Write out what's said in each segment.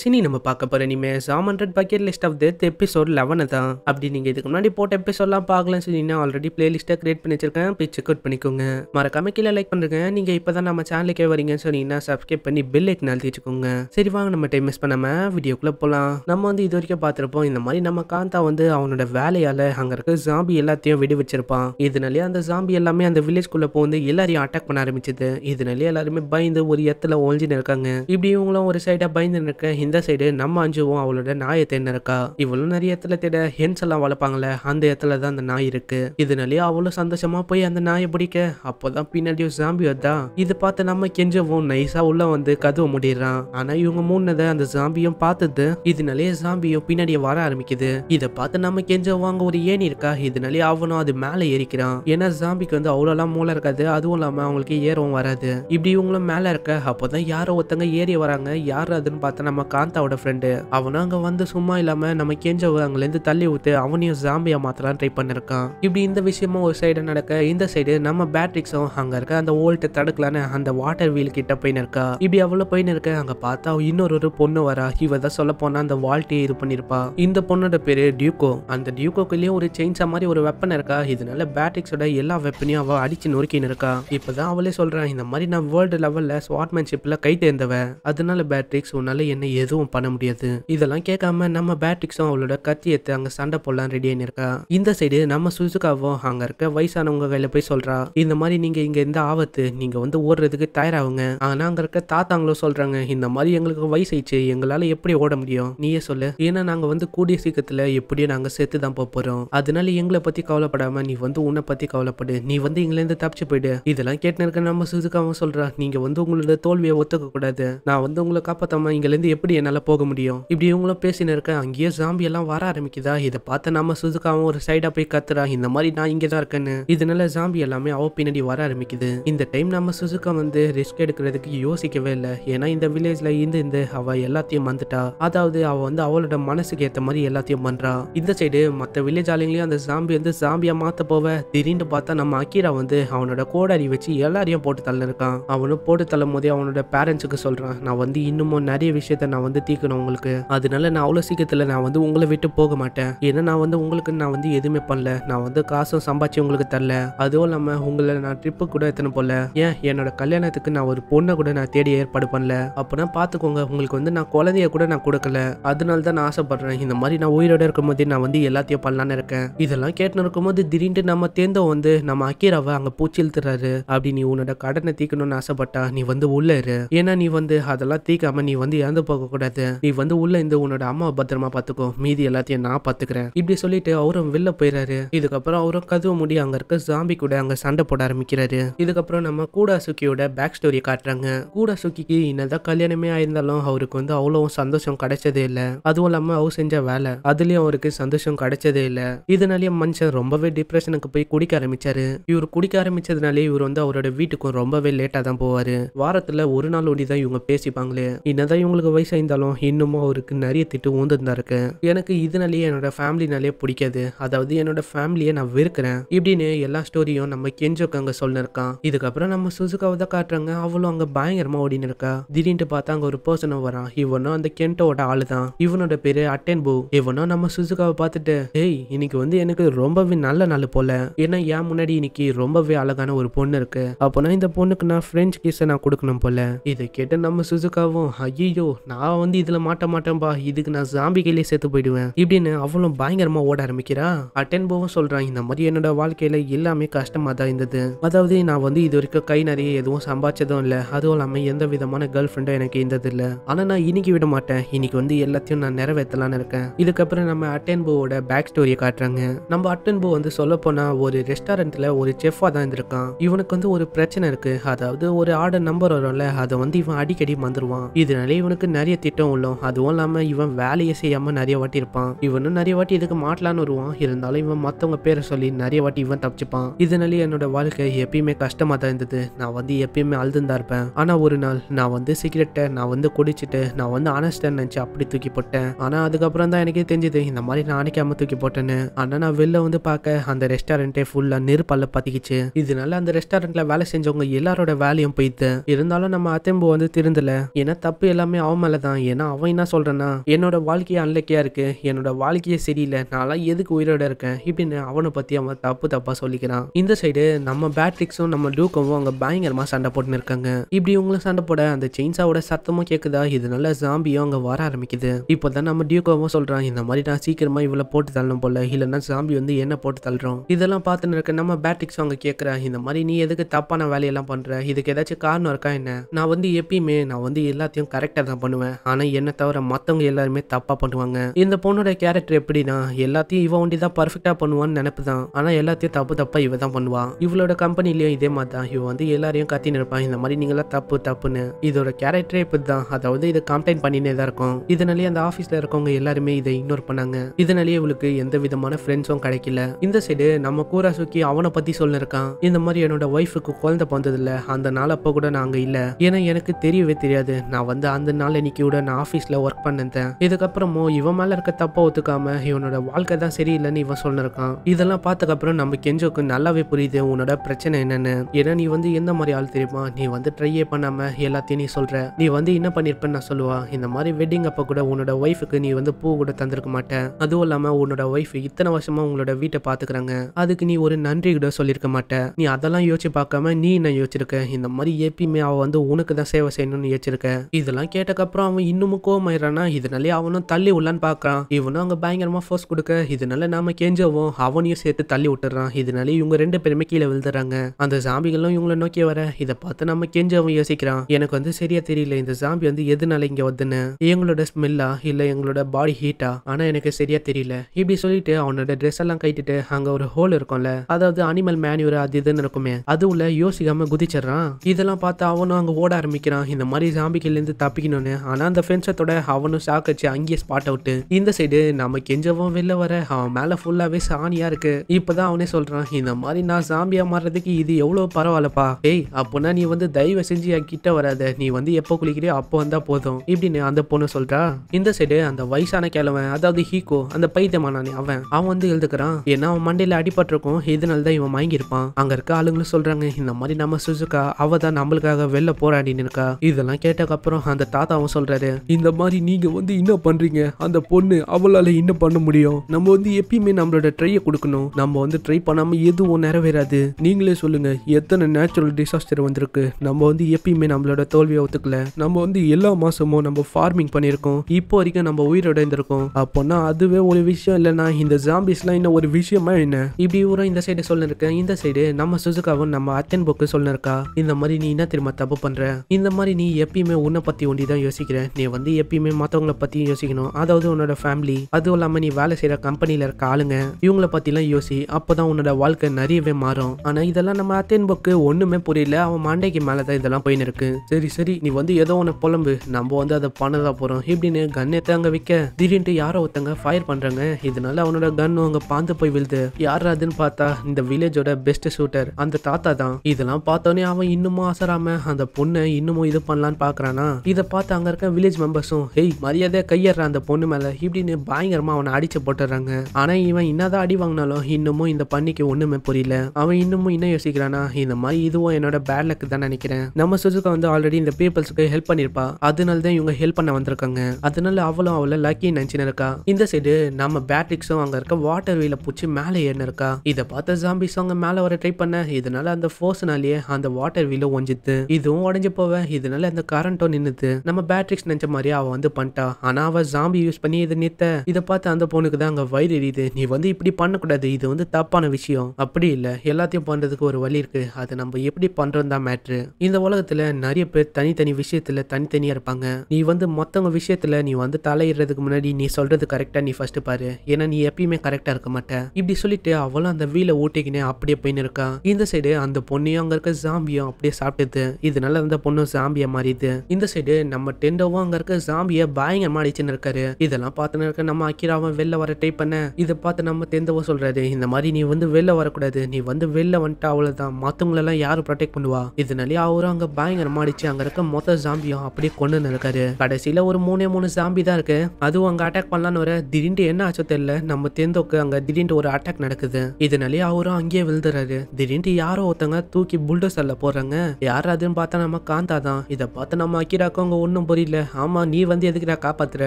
cine நம்ம பார்க்க போகிற இனிமே Sam hundred bucket list of death episode லெவனை தான் அப்படி நீங்கள் இதுக்கு முன்னாடி போட்ட எபிசோட்லாம் பார்க்கலன்னு சொன்னீங்கன்னா ஆல்ரெடி பிளேலிஸ்ட்டை கிரியேட் பண்ணி வச்சிருக்கேன் போய் செக் அவுட் பண்ணிக்கோங்க மறக்காம கீழே லைக் பண்ணுங்க நீங்கள் இப்போ தான் நம்ம சேனலுக்கே வரீங்கன்னு சொன்னீங்கன்னா சப்ஸ்கிரைப் பண்ணி பில் ஐக்கன் அழுத்தி வச்சுக்கோங்க சரி வாங்க நம்ம டைம் மிஸ் பண்ணாமல் வீடியோக்குள்ளே போகலாம் நம்ம வந்து இது வரைக்கும் பார்த்துருப்போம் இந்த மாதிரி நம்ம காந்தா வந்து அவனோட வேலையால் அங்கே இருக்க ஜாம்பி எல்லாத்தையும் விடு வச்சிருப்பான் இதனாலேயே அந்த ஜாம்பி எல்லாமே அந்த வில்லேஜ்குள்ளே போந்து எல்லாரையும் அட்டாக் பண்ண ஆரம்பிச்சது இதனாலேயே எல்லாருமே பயந்து ஒரு இடத்துல ஒழிஞ்சின்னு இருக்காங்க இப்படி இவங்களும் ஒரு சைடாக பயந்து இருக்க இந்த சைடு நம்ம அஞ்சுவோம் அவளோட நாயை இருக்கா இவ்வளவு நிறைய இடத்துல தேட ஹென்ஸ் எல்லாம் வளர்ப்பாங்கல்ல அந்த இடத்துல தான் அந்த நாய் இருக்கு இதனாலேயே அவ்வளவு சந்தோஷமா போய் அந்த நாயை பிடிக்க அப்போதான் பின்னாடி ஜாம்பி வந்தா இது பார்த்து நம்ம கெஞ்சவும் நைஸா உள்ள வந்து கதவு முடிடுறான் ஆனா இவங்க மூணுனதை அந்த ஜாம்பியும் பார்த்தது இதனாலேயே ஜாம்பியும் பின்னாடியே வர ஆரம்பிக்குது இதை பார்த்து நம்ம கெஞ்சவும் அங்க ஒரு ஏணி இருக்கா இதனாலேயே அவனும் அது மேல ஏறிக்கிறான் ஏன்னா ஜாம்பிக்கு வந்து அவ்வளவு எல்லாம் மூளை இருக்காது அதுவும் இல்லாம அவங்களுக்கு ஏறவும் வராது இப்படி இவங்களும் மேல இருக்க அப்போதான் யாரோ ஒருத்தங்க ஏறி வராங்க யார் அதுன்னு பார்த்தா நம்ம காந்தாவோட ஃப்ரெண்டு அவனும் அங்கே வந்து சும்மா இல்லாமல் நம்ம கெஞ்சவை அங்கேருந்து தள்ளி ஊத்து அவனையும் ஜாம்பியா மாத்தலாம் ட்ரை பண்ணிருக்கான் இப்படி இந்த விஷயமா ஒரு சைடு நடக்க இந்த சைடு நம்ம பேட்ரிக்ஸும் அங்கே இருக்க அந்த ஓல்ட் தடுக்கலான்னு அந்த வாட்டர் வீல் கிட்ட போய் நிற்கா இப்படி அவ்வளோ போய் நிற்க அங்கே பார்த்தா இன்னொரு ஒரு பொண்ணு வரா இவ தான் சொல்ல போனா அந்த வால்ட்டியை இது பண்ணிருப்பா இந்த பொண்ணோட பேரு டியூகோ அந்த டியூகோக்குள்ளேயே ஒரு செயின்ஸா மாதிரி ஒரு வெப்பன் இருக்கா இதனால பேட்ரிக்ஸோட எல்லா வெப்பனையும் அவள் அடிச்சு நொறுக்கின்னு இருக்கா இப்பதான் அவளே சொல்றான் இந்த மாதிரி நான் வேர்ல்டு லெவல்ல ஸ்வாட்மேன்ஷிப்ல கை தேர்ந்தவன் அதனால பேட்ரிக்ஸ் உன்னால என்ன எதுவும் பண்ண முடியாது இதெல்லாம் கேட்காம நம்ம பேட்ரிக்ஸும் அவளோட கத்தி எடுத்து அங்க சண்டை போடலாம் ரெடி ஆயிருக்கா இந்த சைடு நம்ம சுசுகாவும் அங்க இருக்க வயசானவங்க கையில போய் சொல்றா இந்த மாதிரி நீங்க இங்க இந்த ஆபத்து நீங்க வந்து ஓடுறதுக்கு தயாராகுங்க ஆனா அங்க இருக்க தாத்தாங்களும் சொல்றாங்க இந்த மாதிரி எங்களுக்கு வயசாயிடுச்சு எங்களால எப்படி ஓட முடியும் நீயே சொல்லு ஏன்னா நாங்க வந்து கூடிய சீக்கிரத்துல எப்படியும் நாங்க செத்து தான் போறோம் அதனால எங்களை பத்தி கவலைப்படாம நீ வந்து உன்னை பத்தி கவலைப்படு நீ வந்து எங்களை இருந்து தப்பிச்சு போயிடு இதெல்லாம் கேட்டு நம்ம சுசுகாவும் சொல்றா நீங்க வந்து உங்களோட தோல்வியை ஒத்துக்க கூடாது நான் வந்து உங்களை காப்பாத்தாம இங்கிலிருந்து இருந்து எப்படி என்னால் போக முடியும் இப்படி இவங்களும் பேசினு இருக்கேன் அங்கேயே ஜாம்பி எல்லாம் வர ஆரம்பிக்குதா இதை பார்த்த நம்ம சுதுக்காவும் ஒரு சைடா போய் கத்துறா இந்த மாதிரி நான் இங்கே தான் இருக்கேன்னு இதனால ஜாம்பி எல்லாமே அவ பின்னாடி வர ஆரம்பிக்குது இந்த டைம் நம்ம சுசுக்கா வந்து ரிஸ்க் எடுக்கிறதுக்கு யோசிக்கவே இல்லை ஏன்னா இந்த வில்லேஜ்ல இருந்து இந்த அவ எல்லாத்தையும் வந்துட்டா அதாவது அவ வந்து அவளோட மனசுக்கு ஏத்த மாதிரி எல்லாத்தையும் பண்றா இந்த சைடு மற்ற வில்லேஜ் ஆளுங்களையும் அந்த ஜாம்பி வந்து ஜாம்பியா மாத்த போவ திடீர்னு பார்த்தா நம்ம அக்கீரா வந்து அவனோட கோடாரி வச்சு எல்லாரையும் போட்டு தள்ள இருக்கான் அவனும் போட்டு தள்ளும் போதே அவனோட பேரண்ட்ஸுக்கு சொல்றான் நான் வந்து இன்னமும் நிறைய விஷயம் விஷயத்த நான் வந்து தீக்கணும் உங்களுக்கு அதனால நான் அவ்வளோ சீக்கிரத்துல நான் வந்து உங்களை விட்டு போக மாட்டேன் ஏன்னா நான் வந்து உங்களுக்கு நான் வந்து எதுவுமே பண்ணல நான் வந்து காசும் சம்பாதிச்சு உங்களுக்கு தரல அதுவும் இல்லாமல் உங்களை நான் ட்ரிப்பு கூட எத்தனை போல ஏன் என்னோட கல்யாணத்துக்கு நான் ஒரு பொண்ணை கூட நான் தேடி ஏற்பாடு பண்ணல அப்பனா பார்த்துக்கோங்க உங்களுக்கு வந்து நான் குழந்தைய கூட நான் கொடுக்கல அதனால தான் நான் ஆசைப்படுறேன் இந்த மாதிரி நான் உயிரோட போதே நான் வந்து எல்லாத்தையும் பண்ணலான்னு இருக்கேன் இதெல்லாம் கேட்டுன்னு போது திடீர்னு நம்ம தேர்ந்தவன் வந்து நம்ம அக்கீராவை அங்கே பூச்சி இழுத்துறாரு அப்படி நீ உன்னோட கடனை தீக்கணும்னு ஆசைப்பட்டா நீ வந்து உள்ள இரு ஏன்னா நீ வந்து அதெல்லாம் தீக்காம நீ வந்து இறந்து போகக்கூடாது நீ வந்து உள்ள இருந்து உன்னோட அம்மா பத்திரமா பாத்துக்கோ மீதி எல்லாத்தையும் நான் பாத்துக்கிறேன் இப்படி சொல்லிட்டு அவரும் வெளில போயிறாரு இதுக்கப்புறம் அவரும் கதவு முடி அங்க இருக்க ஜாம்பி கூட அங்க சண்டை போட ஆரம்பிக்கிறாரு இதுக்கப்புறம் நம்ம கூட சுக்கியோட பேக் ஸ்டோரி காட்டுறாங்க கூட சுக்கிக்கு என்னதான் கல்யாணமே ஆயிருந்தாலும் அவருக்கு வந்து அவ்வளவும் சந்தோஷம் கிடைச்சதே இல்ல அதுவும் இல்லாம அவர் செஞ்ச வேலை அதுலயும் அவருக்கு சந்தோஷம் கிடைச்சதே இல்ல இதனாலேயே மனுஷன் ரொம்பவே டிப்ரெஷனுக்கு போய் குடிக்க ஆரம்பிச்சாரு இவர் குடிக்க ஆரம்பிச்சதுனாலே இவர் வந்து அவரோட வீட்டுக்கும் ரொம்பவே லேட்டா தான் போவாரு வாரத்துல ஒரு நாள் ஓடி தான் இவங்க பேசிப்பாங்களே என்னதான் இவங்களுக்கு வயசாயிருந்தாலும் இன்னமும் அவருக்கு நிறைய திட்டு ஊந்துட்டு தான் இருக்கேன் எனக்கு இதனாலேயே என்னோட ஃபேமிலினாலே பிடிக்காது அதாவது என்னோட ஃபேமிலியை நான் வெறுக்கிறேன் இப்படின்னு எல்லா ஸ்டோரியும் நம்ம கெஞ்சோக்கு அங்கே சொல்லிருக்கான் இதுக்கப்புறம் நம்ம சுசுகாவை தான் காட்டுறாங்க அவளும் அங்கே பயங்கரமாக ஓடினு இருக்கா திடீர்னு பார்த்தா அங்கே ஒரு பர்சனும் வரான் இவனும் அந்த கென்டோட ஆளு தான் இவனோட பேரு பூ இவனும் நம்ம சுசுகாவை பார்த்துட்டு ஏய் இன்னைக்கு வந்து எனக்கு ரொம்பவே நல்ல நாள் போல ஏன்னா என் முன்னாடி இன்னைக்கு ரொம்பவே அழகான ஒரு பொண்ணு இருக்கு அப்போனா இந்த பொண்ணுக்கு நான் ஃப்ரெஞ்ச் கீஸை நான் கொடுக்கணும் போல இதை கேட்டு நம்ம சுசுக்காவும் ஐயோ நான் வந்து இதில் மாட்ட மாட்டேன்பா இதுக்கு நான் சாம்பி கையிலே சேர்த்து போயிடுவேன் இப்படின்னு அவளும் பயங்கரமாக ஓட ஆரம்பிக்கிறா அட்டன் போவும் சொல்கிறான் இந்த மாதிரி என்னோட வாழ்க்கையில் எல்லாமே கஷ்டமாக தான் இருந்தது அதாவது நான் வந்து இது வரைக்கும் கை நிறைய எதுவும் சம்பாதிச்சதும் இல்லை அதுவும் இல்லாமல் எந்த விதமான கேர்ள் ஃப்ரெண்டும் எனக்கு இருந்தது இல்ல ஆனால் நான் இன்னைக்கு விட மாட்டேன் இன்னைக்கு வந்து எல்லாத்தையும் நான் நிறைவேற்றலாம்னு இருக்கேன் இதுக்கப்புறம் நம்ம அட்டன் போவோட பேக் ஸ்டோரியை காட்டுறாங்க நம்ம அட்டன் போ வந்து சொல்ல போனால் ஒரு ரெஸ்டாரண்ட்டில் ஒரு செஃபாக தான் இருந்திருக்கான் இவனுக்கு வந்து ஒரு பிரச்சனை இருக்குது அதாவது ஒரு ஆர்டர் நம்பர் வரும்ல அதை வந்து இவன் அடிக்கடி மந்துருவான் இதனால இவனுக்கு நிறைய திட்டம் உள்ளோம் அதுவும் இல்லாமல் இவன் வேலையை செய்யாமல் நிறைய வாட்டி இருப்பான் இவனும் நிறைய வாட்டி இதுக்கு மாட்டலான்னு வருவான் இருந்தாலும் இவன் மற்றவங்க பேரை சொல்லி நிறைய வாட்டி இவன் தப்பிச்சுப்பான் இதனால என்னோட வாழ்க்கை எப்பயுமே கஷ்டமாக தான் இருந்தது நான் வந்து எப்பயுமே அழுதுந்தா இருப்பேன் ஆனால் ஒரு நாள் நான் வந்து சிகரெட்டை நான் வந்து குடிச்சிட்டு நான் வந்து அனஸ்டன் நினச்சி அப்படி தூக்கி போட்டேன் ஆனால் அதுக்கப்புறம் தான் எனக்கே தெரிஞ்சது இந்த மாதிரி நான் அணைக்காம தூக்கி போட்டேன்னு ஆனால் நான் வெளில வந்து பார்க்க அந்த ரெஸ்டாரண்ட்டே ஃபுல்லாக நெருப்பால் பதிக்கிச்சு இதனால அந்த ரெஸ்டாரண்ட்டில் வேலை செஞ்சவங்க எல்லாரோட வேலையும் போயிட்டு இருந்தாலும் நம்ம அத்தம்பு வந்து திருந்தலை ஏன்னா தப்பு எல்லாமே அவன் மேலே தான் ஏன்னா அவன் என்ன சொல்கிறேன்னா என்னோட வாழ்க்கையை அன்லக்கியாக இருக்குது என்னோட வாழ்க்கையே சரியில்லை நான்லாம் எதுக்கு உயிரோட இருக்கேன் இப்படின்னு அவனை பற்றி அவன் தப்பு தப்பாக சொல்லிக்கிறான் இந்த சைடு நம்ம பேட்ரிக்ஸும் நம்ம டூக்கவும் அங்கே பயங்கரமாக சண்டை போட்டுன்னு இருக்காங்க இப்படி இவங்களும் சண்டை போட அந்த செயின்ஸாவோட சத்தமும் கேட்குதா இதனால ஜாம்பியும் அங்கே வர ஆரம்பிக்குது இப்போ தான் நம்ம டியூக்கோவும் சொல்கிறான் இந்த மாதிரி நான் சீக்கிரமாக இவ்வளோ போட்டு தள்ளணும் போல இல்லைன்னா ஜாம்பி வந்து என்ன போட்டு தள்ளுறோம் இதெல்லாம் பார்த்துன்னு இருக்க நம்ம பேட்ரிக்ஸும் அங்கே கேட்குற இந்த மாதிரி நீ எதுக்கு தப்பான வேலையெல்லாம் பண்ணுற இதுக்கு ஏதாச்சும் காரணம் இருக்கா என்ன நான் வந்து எப்பயுமே நான் வந்து எல்லாத்தையும் கரெக்டாக தான் பண்ணுவேன் ஆனால் என்னை தவிர மத்தவங்க எல்லாருமே தப்பாக பண்ணுவாங்க இந்த பொண்ணோட கேரக்டர் எப்படின்னா எல்லாத்தையும் இவ ஒண்டிதான் தான் பண்ணுவான்னு நினைப்புதான் ஆனா எல்லாத்தையும் தப்பு தப்பா இவ தான் இவளோட கம்பெனிலயும் இதே மாதிரி தான் இவ வந்து எல்லாரையும் கத்தி நிற்பான் இந்த மாதிரி நீங்களாம் தப்பு தப்புன்னு இதோட கேரக்டரே இப்படிதான் அதாவது இதை கம்ப்ளைண்ட் பண்ணினே தான் இருக்கும் இதனாலேயே அந்த ஆஃபீஸில் இருக்கவங்க எல்லாருமே இதை இக்னோர் பண்ணாங்க இதனாலேயே இவளுக்கு எந்த விதமான ஃப்ரெண்ட்ஸும் கிடைக்கல இந்த சைடு நம்ம சுக்கி அவனை பற்றி சொல்லிருக்கான் இந்த மாதிரி என்னோட ஒய்ஃபுக்கு குழந்தை பிறந்ததில்ல அந்த நாள் அப்போ கூட நாங்கள் இல்லை ஏன்னா எனக்கு தெரியவே தெரியாது நான் வந்து அந்த நாள் மாலினிக்கியோட நான் ஆஃபீஸில் ஒர்க் பண்ணிருந்தேன் இதுக்கப்புறமும் இவன் மேலே இருக்க தப்பை ஒத்துக்காம இவனோட வாழ்க்கை தான் சரியில்லைன்னு இவன் சொன்னிருக்கான் இதெல்லாம் பார்த்தக்கப்புறம் நம்ம கெஞ்சோக்கு நல்லாவே புரியுது உன்னோட பிரச்சனை என்னன்னு ஏன்னா நீ வந்து எந்த மாதிரி ஆள் தெரியுமா நீ வந்து ட்ரையே பண்ணாம எல்லாத்தையும் நீ சொல்ற நீ வந்து என்ன பண்ணிருப்பேன்னு நான் சொல்லுவா இந்த மாதிரி வெட்டிங் அப்போ கூட உன்னோட ஒய்ஃபுக்கு நீ வந்து பூ கூட தந்திருக்க மாட்டேன் அதுவும் இல்லாமல் உன்னோட ஒய்ஃப் இத்தனை வருஷமா உங்களோட வீட்டை பார்த்துக்கிறாங்க அதுக்கு நீ ஒரு நன்றி கூட சொல்லியிருக்க மாட்டேன் நீ அதெல்லாம் யோசிச்சு பார்க்காம நீ என்ன யோசிச்சிருக்க இந்த மாதிரி எப்பயுமே அவ வந்து உனக்கு தான் சேவை செய்யணும்னு யோசிச்சிருக்க இதெல்லாம் கேட்டக்க அதுக்கப்புறம் அவன் இன்னமும் கோமாயிரானா இதனாலே அவனும் தள்ளி உள்ளான்னு பார்க்கறான் இவனும் அங்கே பயங்கரமா ஃபோர்ஸ் கொடுக்க இதனால நாம கேஞ்சவும் அவனையும் சேர்த்து தள்ளி விட்டுறான் இதனால இவங்க ரெண்டு பேருமே கீழே விழுந்துறாங்க அந்த சாம்பிகளும் இவங்களை நோக்கி வர இதை பார்த்து நம்ம கெஞ்சவன் யோசிக்கிறான் எனக்கு வந்து சரியா தெரியல இந்த சாம்பி வந்து எதுனால இங்க வந்துன்னு எங்களோட ஸ்மெல்லா இல்ல எங்களோட பாடி ஹீட்டா ஆனா எனக்கு சரியா தெரியல இப்படி சொல்லிட்டு அவனோட ட்ரெஸ் எல்லாம் கைட்டுட்டு அங்க ஒரு ஹோல் இருக்கும்ல அதாவது அனிமல் மேனுவர் அது இதுன்னு இருக்குமே அது உள்ள யோசிக்காம குதிச்சிடுறான் இதெல்லாம் பார்த்து அவனும் அங்க ஓட ஆரம்பிக்கிறான் இந்த மாதிரி சாம்பிகள்லேருந்து இருந்து தப்பிக்கணும்னு ஆனால் அந்த ஃப்ரெண்ட்ஸத்தோட அவனும் ஷாக் ஆச்சு அங்கேயே ஸ்பாட் அவுட்டு இந்த சைடு நம்ம கெஞ்சவும் வெளில வர அவன் மேலே ஃபுல்லாகவே சாணியாக இருக்கு இப்போதான் அவனே சொல்கிறான் இந்த மாதிரி நான் சாம்பியாக மாறுறதுக்கு இது எவ்வளோ பரவாயில்லப்பா ஏய் அப்போனா நீ வந்து தயவு செஞ்சு என் கிட்ட வராத நீ வந்து எப்போ குளிக்கிறியோ அப்போ வந்தால் போதும் இப்படின்னு அந்த பொண்ணு சொல்கிறா இந்த சைடு அந்த வயசான கிழவன் அதாவது ஹீகோ அந்த பைத்தியமானானே அவன் அவன் வந்து எழுதுக்கிறான் ஏன்னா அவன் மண்டையில் அடிபட்டிருக்கும் இதனால தான் இவன் வாங்கியிருப்பான் அங்க இருக்க ஆளுங்களும் சொல்றாங்க இந்த மாதிரி நம்ம சுசுக்கா அவ தான் நம்மளுக்காக வெளில போராடின்னு இருக்கா இதெல்லாம் கேட்டக்கப்புறம் அந்த தாத்தா அவன் சொல்றாரு இந்த மாதிரி நீங்க வந்து என்ன பண்றீங்க அந்த பொண்ணு அவளால என்ன பண்ண முடியும் நம்ம வந்து எப்பயுமே நம்மளோட ட்ரையை கொடுக்கணும் நம்ம வந்து ட்ரை பண்ணாம எதுவும் நிறைவேறாது நீங்களே சொல்லுங்க எத்தனை நேச்சுரல் டிசாஸ்டர் வந்திருக்கு நம்ம வந்து எப்பயுமே நம்மளோட தோல்வியை ஒத்துக்கல நம்ம வந்து எல்லா மாசமும் நம்ம ஃபார்மிங் பண்ணியிருக்கோம் இப்போ வரைக்கும் நம்ம உயிரிழந்திருக்கோம் அப்போனா அதுவே ஒரு விஷயம் இல்லைன்னா இந்த ஜாம்பிஸ் என்ன ஒரு விஷயமா என்ன இப்படி ஊரம் இந்த சைடு சொல்லிருக்கேன் இந்த சைடு நம்ம சுசுகாவும் நம்ம அத்தன் போக்கு சொல்லிருக்கா இந்த மாதிரி நீ என்ன திரும்ப தப்பு பண்ற இந்த மாதிரி நீ எப்பயுமே உன்னை பத்தி ஒண்டி தான் யோசிக்கிற நீ வந்து எப்பயுமே மற்றவங்களை பத்தியும் யோசிக்கணும் அதாவது உன்னோட ஃபேமிலி அதுவும் இல்லாம நீ வேலை செய்யற கம்பெனியில இருக்க ஆளுங்க இவங்கள எல்லாம் யோசி அப்பதான் உன்னோட வாழ்க்கை நிறையவே மாறும் ஆனா இதெல்லாம் நம்ம அத்தேன் புக்கு ஒண்ணுமே புரியல அவன் மாண்டைக்கு மேலதான் இதெல்லாம் போயின்னு இருக்கு சரி சரி நீ வந்து ஏதோ ஒன்று புலம்பு நம்ம வந்து அதை பண்ணதான் போறோம் இப்படின்னு கன்னத்தை அங்க வைக்க திடீர்னு யாரோ ஒருத்தங்க ஃபயர் பண்றாங்க இதனால அவனோட கன் அவங்க பாந்து போய் விழுது யார் அதுன்னு பார்த்தா இந்த வில்லேஜோட பெஸ்ட் ஷூட்டர் அந்த தாத்தா தான் இதெல்லாம் பார்த்தோன்னே அவன் இன்னமும் அசராம அந்த பொண்ணை இன்னமும் இது பண்ணலான்னு பாக்குறானா இதை பார்த்து அங்கே இருக்க வில்லேஜ் மெம்பர்ஸும் ஹெய் மரியாதையாக கையேறா அந்த பொண்ணு மேலே இப்படின்னு பயங்கரமாக அவனை அடிச்சு போட்டுறாங்க ஆனால் இவன் என்னதான் அடி வாங்கினாலும் இன்னமும் இந்த பண்ணிக்கு ஒன்றுமே புரியல அவன் இன்னமும் என்ன யோசிக்கிறானா இந்த மாதிரி இதுவும் என்னோட பேட் லக் தான் நினைக்கிறேன் நம்ம சுஜுகா வந்து ஆல்ரெடி இந்த பீப்புள்ஸுக்கு ஹெல்ப் பண்ணியிருப்பா அதனால தான் இவங்க ஹெல்ப் பண்ண வந்திருக்காங்க அதனால அவளும் அவளை லக்கி நினச்சின்னு இருக்கா இந்த சைடு நம்ம பேட்ரிக்ஸும் அங்கே இருக்க வாட்டர் வீல பிடிச்சி மேலே ஏறினிருக்கா இருக்கா இதை பார்த்த ஜாம்பிஸ் அவங்க மேலே வர ட்ரை பண்ண இதனால அந்த ஃபோர்ஸ்னாலேயே அந்த வாட்டர் வீல ஒஞ்சித்து இதுவும் உடஞ்சி போவேன் இதனால அந்த கரண்ட்டும் நின்றுது நம்ம பேட்ரிக்ஸ் நினச்ச மாதிரியே அவன் வந்து பண்ணிட்டா ஆனால் அவள் ஜாம்பி யூஸ் பண்ணி இதை நித்த இதை பார்த்து அந்த பொண்ணுக்கு தான் அங்கே வயிறு எரியுது நீ வந்து இப்படி பண்ணக்கூடாது இது வந்து தப்பான விஷயம் அப்படி இல்லை எல்லாத்தையும் பண்ணுறதுக்கு ஒரு வழி இருக்கு அதை நம்ம எப்படி பண்ணுறோம் தான் மேட்ரு இந்த உலகத்தில் நிறைய பேர் தனித்தனி விஷயத்தில் தனித்தனியாக இருப்பாங்க நீ வந்து மொத்தவங்க விஷயத்தில் நீ வந்து தலையிடுறதுக்கு முன்னாடி நீ சொல்கிறது கரெக்டாக நீ ஃபஸ்ட்டு பாரு ஏன்னா நீ எப்பயுமே கரெக்டாக இருக்க மாட்டேன் இப்படி சொல்லிட்டு அவளும் அந்த வீலை ஓட்டிக்கினே அப்படியே போயின்னு இருக்கா இந்த சைடு அந்த பொண்ணையும் அங்கே இருக்க ஜாம்பியும் அப்படியே சாப்பிட்டுது இதனால அந்த பொண்ணும் ஜாம்பியாக மாறிது இந்த சைடு நம்ம டெண்டோவும் அங்க இருக்க சாம்பிய பயங்கரமா அடிச்சுன்னு இருக்காரு இதெல்லாம் பாத்துன்னு இருக்க நம்ம அக்கிராவும் வெளில வர ட்ரை பண்ண இதை பார்த்து நம்ம டெண்டோவை சொல்றாரு இந்த மாதிரி நீ வந்து வெளில வரக்கூடாது நீ வந்து வெளில வந்துட்டு அவ்வளவுதான் மத்தவங்களெல்லாம் யாரும் ப்ரொடெக்ட் பண்ணுவா இதனாலே அவரும் அங்க பயங்கரமா அடிச்சு அங்க இருக்க மொத்த ஜாம்பியும் அப்படியே கொண்டு இருக்காரு கடைசியில ஒரு மூணே மூணு சாம்பி தான் இருக்கு அதுவும் அங்க அட்டாக் பண்ணலான்னு வர திடீர்னு என்ன ஆச்சோ தெரியல நம்ம தேந்தோக்கு அங்க திடீர்னு ஒரு அட்டாக் நடக்குது இதனாலேயே அவரும் அங்கேயே விழுந்துறாரு திடீர்னு யாரோ ஒருத்தங்க தூக்கி புல்டோசர்ல போடுறாங்க யார் அதுன்னு பார்த்தா நம்ம காந்தாதான் இதை பார்த்து நம்ம அக்கிராக்கு அங்க ஒன்னும் ஒன்றும் புரியல ஆமாம் நீ வந்து எதுக்கு நான் காப்பாத்துற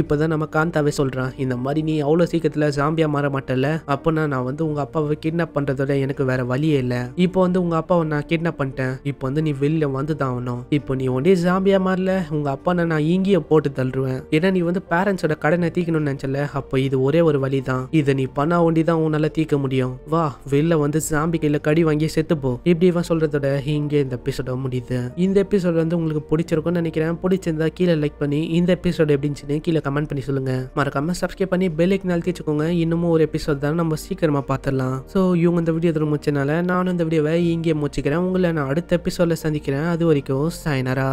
இப்போதான் நம்ம காந்தாவே சொல்றான் இந்த மாதிரி நீ அவ்வளோ சீக்கிரத்தில் சாம்பியா மாற மாட்டல அப்பனா நான் வந்து உங்கள் அப்பாவை கிட்னாப் பண்றதோட எனக்கு வேற வழியே இல்லை இப்போ வந்து உங்கள் அப்பாவை நான் கிட்னாப் பண்ணிட்டேன் இப்போ வந்து நீ வெளியில் வந்து தான் ஆகணும் இப்போ நீ ஒன்னே சாம்பியா மாறல உங்கள் அப்பா நான் இங்கேயே போட்டு தள்ளுவேன் ஏன்னா நீ வந்து பேரண்ட்ஸோட கடனை தீக்கணும்னு நினச்சல அப்போ இது ஒரே ஒரு வழி தான் இதை நீ பண்ணா ஒண்டி தான் உன்னால் தீக்க முடியும் வா வெளில வந்து ஜாம்பி கையில் கடி வாங்கி செத்துப்போ இப்படி சொல்றதோட சொல்கிறதோட இங்கே இந்த எபிசோட முடியுது இந்த எபிசோட் வந்து உங்களுக்கு பிடிச்சிருக்கும்னு நினைக்கிறேன் பிடிச்சிருந்தா இருந்தால் கீழே லைக் பண்ணி இந்த எபிசோடு எப்படின்னுச்சுன்னு கீழே கமெண்ட் பண்ணி சொல்லுங்கள் மறக்காமல் சப்ஸ்கிரைப் பண்ணி பெல்லைக்கு நழுத்தி வச்சுக்கோங்க இன்னமும் ஒரு எபிசோட் தான் நம்ம சீக்கிரமாக பார்த்துடலாம் ஸோ இவங்க இந்த வீடியோ எதிரும் முடிச்சனால நானும் இந்த வீடியோவை இங்கே முடிச்சுக்கிறேன் உங்களை நான் அடுத்த எபிசோடில் சந்திக்கிறேன் அது வரைக்கும் சாய்னரா